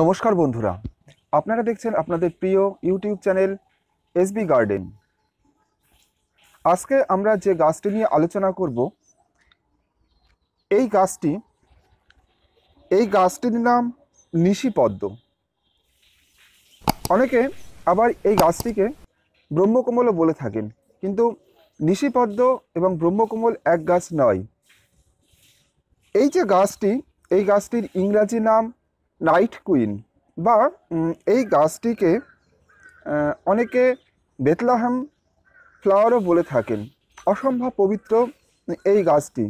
নমস্কার বন্ধুরা আপনারা দেখছেন আপনাদের প্রিয় ইউটিউব চ্যানেল এসবি গার্ডেন আজকে আমরা যে গাছটি নিয়ে আলোচনা করব এই গাছটি এই গাছটির নাম নিশি পদ্ম অনেকে আবার এই গাছটিকে ব্রহ্মকমলও বলে থাকেন কিন্তু নিশিপদ্ম এবং ব্রহ্মকমল এক গাছ নয় এই যে গাছটি এই গাছটির ইংরাজি নাম নাইট কুইন বা এই গাছটিকে অনেকে বেতলাহাম ফ্লাওয়ারও বলে থাকেন অসম্ভব পবিত্র এই গাছটি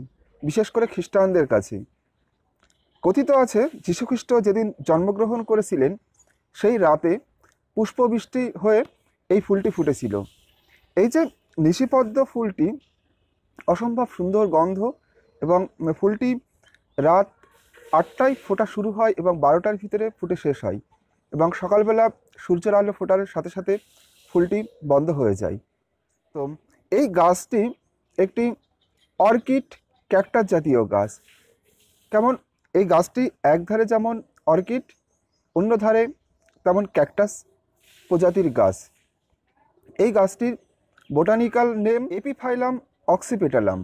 বিশেষ করে খ্রিস্টানদের কাছে কথিত আছে যীশুখ্রিস্ট যেদিন জন্মগ্রহণ করেছিলেন সেই রাতে পুষ্পবৃষ্টি হয়ে এই ফুলটি ফুটেছিল এই যে নিশিপদ্ম ফুলটি অসম্ভব সুন্দর গন্ধ এবং ফুলটি রাত আটটায় ফোটা শুরু হয় এবং বারোটার ভিতরে ফুটে শেষ হয় এবং সকালবেলা সূর্যের আলো ফোটার সাথে সাথে ফুলটি বন্ধ হয়ে যায় তো এই গাছটি একটি অর্কিড ক্যাকটাস জাতীয় গাছ কেমন এই গাছটি এক ধারে যেমন অর্কিড অন্য ধারে তেমন ক্যাকটাস প্রজাতির গাছ এই গাছটির botanical name Epiphyllum oxypetalum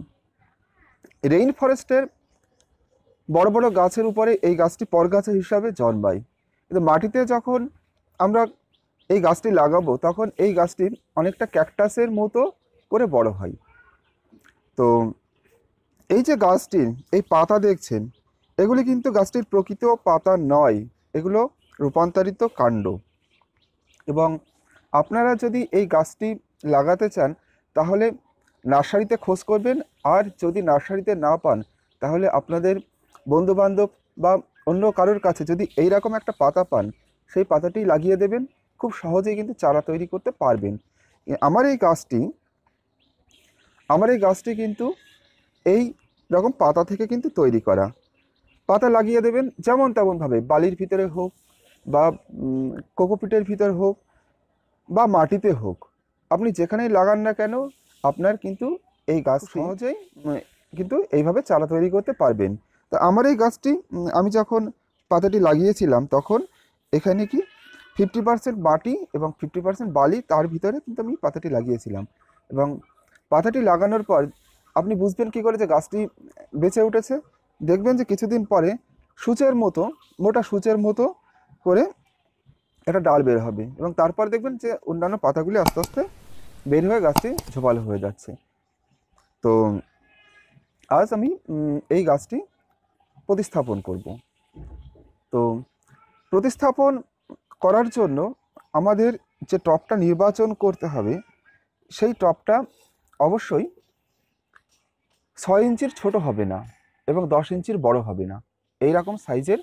rain ফরেস্টের বড় বড় গাছের উপরে এই গাছটি পরগাছা হিসাবে জন্মায় কিন্তু মাটিতে যখন আমরা এই গাছটি লাগাবো তখন এই গাছটি অনেকটা ক্যাকটাসের মতো করে বড় হয় তো এই যে গাছটির এই পাতা দেখছেন এগুলি কিন্তু গাছটির প্রকৃত পাতা নয় এগুলো রূপান্তরিত কাণ্ড এবং আপনারা যদি এই গাছটি লাগাতে চান তাহলে নার্সারিতে খোঁজ করবেন আর যদি নার্সারিতে না পান তাহলে আপনাদের বন্ধুবান্ধব বা অন্য কারোর কাছে যদি এই রকম একটা পাতা পান সেই পাতাটি লাগিয়ে দেবেন খুব সহজেই কিন্তু চারা তৈরি করতে পারবেন আমার এই গাছটি আমার এই গাছটি কিন্তু এই রকম পাতা থেকে কিন্তু তৈরি করা পাতা লাগিয়ে দেবেন যেমন তেমনভাবে বালির ভিতরে হোক বা কোকোপিটের ভিতর হোক বা মাটিতে হোক আপনি যেখানেই লাগান না কেন আপনার কিন্তু এই গাছ সহজেই কিন্তু এইভাবে চারা তৈরি করতে পারবেন তো আমার এই গাছটি আমি যখন পাতাটি লাগিয়েছিলাম তখন এখানে কি ফিফটি পার্সেন্ট মাটি এবং ফিফটি পার্সেন্ট বালি তার ভিতরে কিন্তু আমি পাতাটি লাগিয়েছিলাম এবং পাতাটি লাগানোর পর আপনি বুঝবেন কি করে যে গাছটি বেঁচে উঠেছে দেখবেন যে কিছুদিন পরে সূচের মতো মোটা সূচের মতো করে একটা ডাল বের হবে এবং তারপর দেখবেন যে অন্যান্য পাতাগুলি আস্তে আস্তে বের হয়ে গাছটি ঝোপালো হয়ে যাচ্ছে তো আজ আমি এই গাছটি প্রতিস্থাপন করব তো প্রতিস্থাপন করার জন্য আমাদের যে টপটা নির্বাচন করতে হবে সেই টপটা অবশ্যই ছয় ইঞ্চির ছোট হবে না এবং দশ ইঞ্চির বড় হবে না এই রকম সাইজের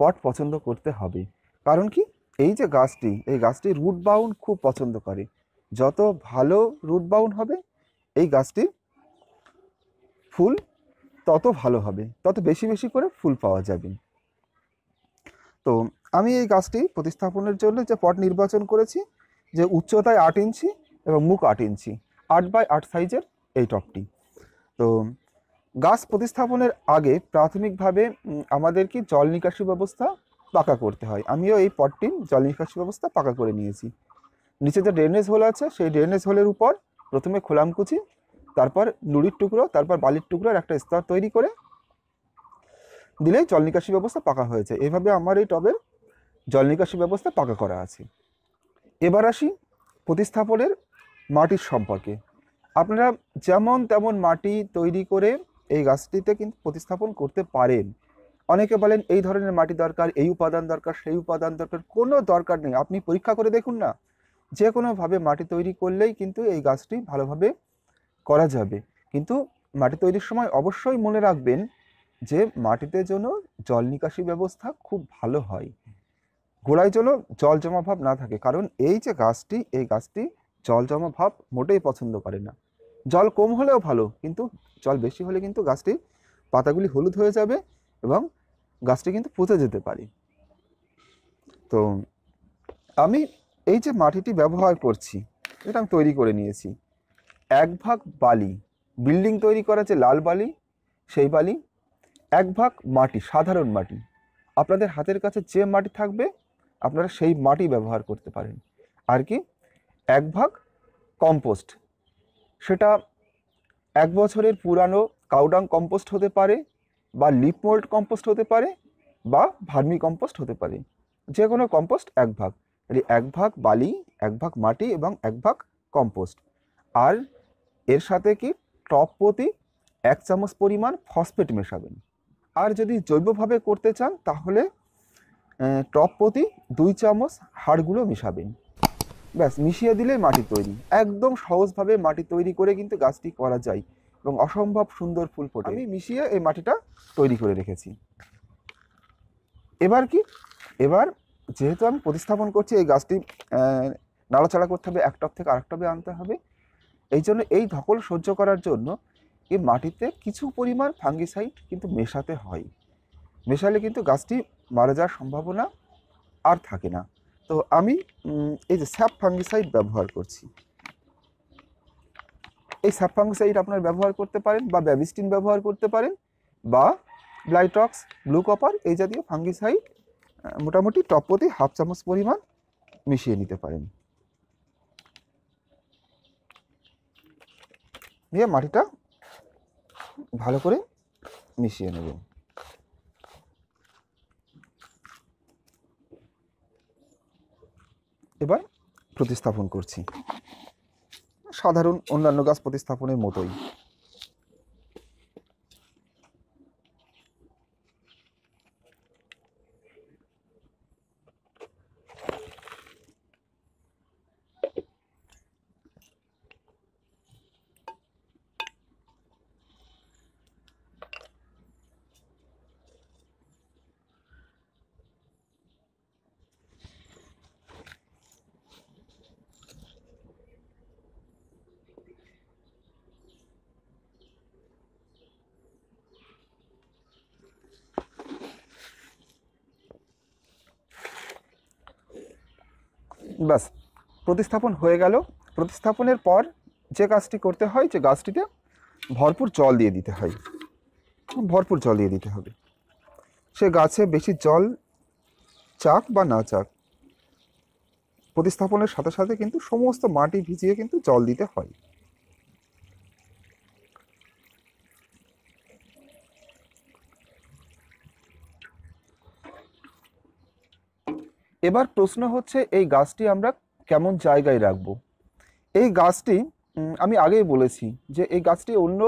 পট পছন্দ করতে হবে কারণ কি এই যে গাছটি এই গাছটি রুট বাউন খুব পছন্দ করে যত ভালো রুট বাউন হবে এই গাছটির ফুল তত ভালো হবে তত বেশি বেশি করে ফুল পাওয়া যাবে তো আমি এই গাছটি প্রতিস্থাপনের জন্য যে পট নির্বাচন করেছি যে উচ্চতায় আট ইঞ্চি এবং মুখ আট ইঞ্চি আট বাই আট সাইজের এই টপটি তো গাছ প্রতিস্থাপনের আগে প্রাথমিকভাবে আমাদের কি জল নিকাশি ব্যবস্থা পাকা করতে হয় আমিও এই পটটি জল নিকাশি ব্যবস্থা পাকা করে নিয়েছি নিচে যে ড্রেনেজ হোল আছে সেই ড্রেনেজ হোলের উপর প্রথমে খোলামকুচি তারপর নুড়ির টুকরো তারপর বালির টুকরোর একটা স্তর তৈরি করে দিলেই জল নিকাশি ব্যবস্থা পাকা হয়েছে এভাবে আমার এই টবের জল নিকাশি ব্যবস্থা পাকা করা আছে এবার আসি প্রতিস্থাপনের মাটির সম্পর্কে আপনারা যেমন তেমন মাটি তৈরি করে এই গাছটিতে কিন্তু প্রতিস্থাপন করতে পারেন অনেকে বলেন এই ধরনের মাটি দরকার এই উপাদান দরকার সেই উপাদান দরকার কোনো দরকার নেই আপনি পরীক্ষা করে দেখুন না যে কোনোভাবে মাটি তৈরি করলেই কিন্তু এই গাছটি ভালোভাবে করা যাবে কিন্তু মাটি তৈরির সময় অবশ্যই মনে রাখবেন যে মাটিতে যেন জল নিকাশি ব্যবস্থা খুব ভালো হয় গোড়ায় যেন জল জমা ভাব না থাকে কারণ এই যে গাছটি এই গাছটি জল জমা ভাব মোটেই পছন্দ করে না জল কম হলেও ভালো কিন্তু জল বেশি হলে কিন্তু গাছটি পাতাগুলি হলুদ হয়ে যাবে এবং গাছটি কিন্তু পুঁতে যেতে পারে তো আমি এই যে মাটিটি ব্যবহার করছি এটা আমি তৈরি করে নিয়েছি এক ভাগ বালি বিল্ডিং তৈরি করা যে লাল বালি সেই বালি এক ভাগ মাটি সাধারণ মাটি আপনাদের হাতের কাছে যে মাটি থাকবে আপনারা সেই মাটি ব্যবহার করতে পারেন আর কি এক ভাগ কম্পোস্ট সেটা এক বছরের পুরানো কাউডাং কম্পোস্ট হতে পারে বা লিপ মোল্ড কম্পোস্ট হতে পারে বা ভার্মি কম্পোস্ট হতে পারে যে কোনো কম্পোস্ট এক ভাগ এক ভাগ বালি এক ভাগ মাটি এবং এক ভাগ কম্পোস্ট আর এর সাথে কি টপ প্রতি এক চামচ পরিমাণ ফসফেট মেশাবেন আর যদি জৈবভাবে করতে চান তাহলে টপ প্রতি দুই চামচ হাড়গুলো মেশাবেন ব্যাস মিশিয়ে দিলে মাটি তৈরি একদম সহজভাবে মাটি তৈরি করে কিন্তু গাছটি করা যায় এবং অসম্ভব সুন্দর ফুল ফোটে আমি মিশিয়ে এই মাটিটা তৈরি করে রেখেছি এবার কি এবার যেহেতু আমি প্রতিস্থাপন করছি এই গাছটি নাড়াচাড়া করতে হবে এক টপ থেকে আরেক টবে আনতে হবে এই জন্য এই ধকল সহ্য করার জন্য এই মাটিতে কিছু পরিমাণ ফাঙ্গিসাইড কিন্তু মেশাতে হয় মেশালে কিন্তু গাছটি মারা যাওয়ার সম্ভাবনা আর থাকে না তো আমি এই যে স্যাপ ফাঙ্গিসাইড ব্যবহার করছি এই স্যাপ ফাঙ্গিসাইড আপনার ব্যবহার করতে পারেন বা ব্যাবিস্টিন ব্যবহার করতে পারেন বা ব্লাইটক্স ব্লু কপার এই জাতীয় ফাঙ্গিসাইড মোটামুটি টপ প্রতি হাফ চামচ পরিমাণ মিশিয়ে নিতে পারেন দিয়ে মাটিটা ভালো করে মিশিয়ে নেব এবার প্রতিস্থাপন করছি সাধারণ অন্যান্য গাছ প্রতিস্থাপনের মতোই ব্যাস প্রতিস্থাপন হয়ে গেল প্রতিস্থাপনের পর যে কাজটি করতে হয় যে গাছটিতে ভরপুর জল দিয়ে দিতে হয় ভরপুর জল দিয়ে দিতে হবে সে গাছে বেশি জল চাক বা না চাক প্রতিস্থাপনের সাথে সাথে কিন্তু সমস্ত মাটি ভিজিয়ে কিন্তু জল দিতে হয় এবার প্রশ্ন হচ্ছে এই গাছটি আমরা কেমন জায়গায় রাখব এই গাছটি আমি আগেই বলেছি যে এই গাছটি অন্য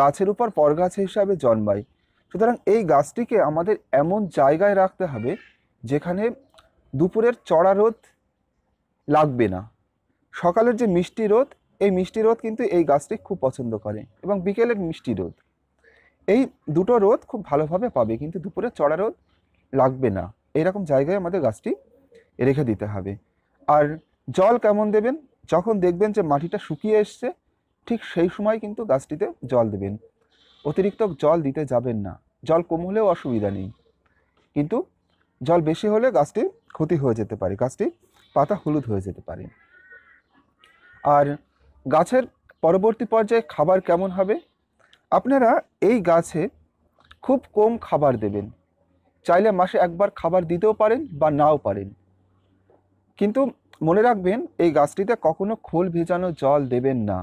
গাছের উপর পরগাছ হিসাবে জন্মায় সুতরাং এই গাছটিকে আমাদের এমন জায়গায় রাখতে হবে যেখানে দুপুরের চড়া রোদ লাগবে না সকালের যে মিষ্টি রোদ এই মিষ্টি রোদ কিন্তু এই গাছটি খুব পছন্দ করে এবং বিকেলের মিষ্টি রোদ এই দুটো রোদ খুব ভালোভাবে পাবে কিন্তু দুপুরের চড়া রোদ লাগবে না এরকম জায়গায় আমাদের গাছটি রেখে দিতে হবে আর জল কেমন দেবেন যখন দেখবেন যে মাটিটা শুকিয়ে এসছে ঠিক সেই সময় কিন্তু গাছটিতে জল দেবেন অতিরিক্ত জল দিতে যাবেন না জল কম হলেও অসুবিধা নেই কিন্তু জল বেশি হলে গাছটি ক্ষতি হয়ে যেতে পারে গাছটি পাতা হলুদ হয়ে যেতে পারে আর গাছের পরবর্তী পর্যায়ে খাবার কেমন হবে আপনারা এই গাছে খুব কম খাবার দেবেন চাইলে মাসে একবার খাবার দিতেও পারেন বা নাও পারেন কিন্তু মনে রাখবেন এই গাছটিতে কখনো খোল ভেজানো জল দেবেন না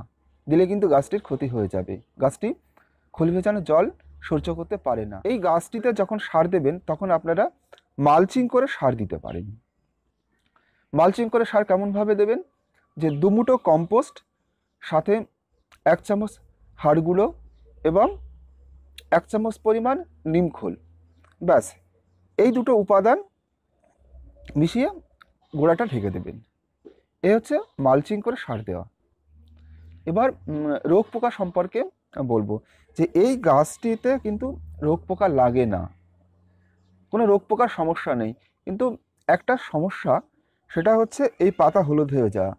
দিলে কিন্তু গাছটির ক্ষতি হয়ে যাবে গাছটি খোল ভেজানো জল সহ্য করতে পারে না এই গাছটিতে যখন সার দেবেন তখন আপনারা মালচিং করে সার দিতে পারেন মালচিং করে সার কেমনভাবে দেবেন যে দুমুটো কম্পোস্ট সাথে এক চামচ হাড়গুলো এবং এক চামচ পরিমাণ নিমখোল ব্যাস এই দুটো উপাদান মিশিয়ে গোড়াটা ঢেকে দেবেন এ হচ্ছে মালচিং করে সার দেওয়া এবার রোগ পোকা সম্পর্কে বলবো যে এই গাছটিতে কিন্তু রোগ পোকা লাগে না কোনো রোগ পোকার সমস্যা নেই কিন্তু একটা সমস্যা সেটা হচ্ছে এই পাতা হলুদ হয়ে যাওয়া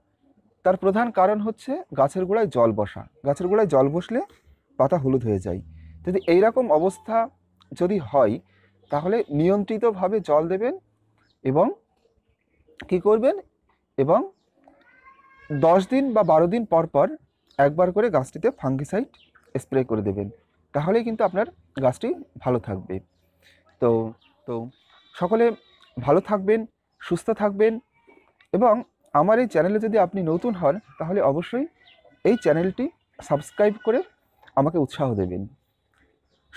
তার প্রধান কারণ হচ্ছে গাছের গোড়ায় জল বসা গাছের গোড়ায় জল বসলে পাতা হলুদ হয়ে যায় যদি এইরকম অবস্থা যদি হয় তাহলে নিয়ন্ত্রিতভাবে জল দেবেন এবং কি করবেন এবং দশ দিন বা বারো দিন পর পর একবার করে গাছটিতে ফাঙ্গিসাইড স্প্রে করে দেবেন তাহলে কিন্তু আপনার গাছটি ভালো থাকবে তো তো সকলে ভালো থাকবেন সুস্থ থাকবেন এবং আমার এই চ্যানেলে যদি আপনি নতুন হন তাহলে অবশ্যই এই চ্যানেলটি সাবস্ক্রাইব করে আমাকে উৎসাহ দেবেন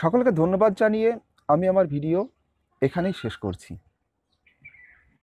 সকলকে ধন্যবাদ জানিয়ে আমি আমার ভিডিও এখানেই শেষ করছি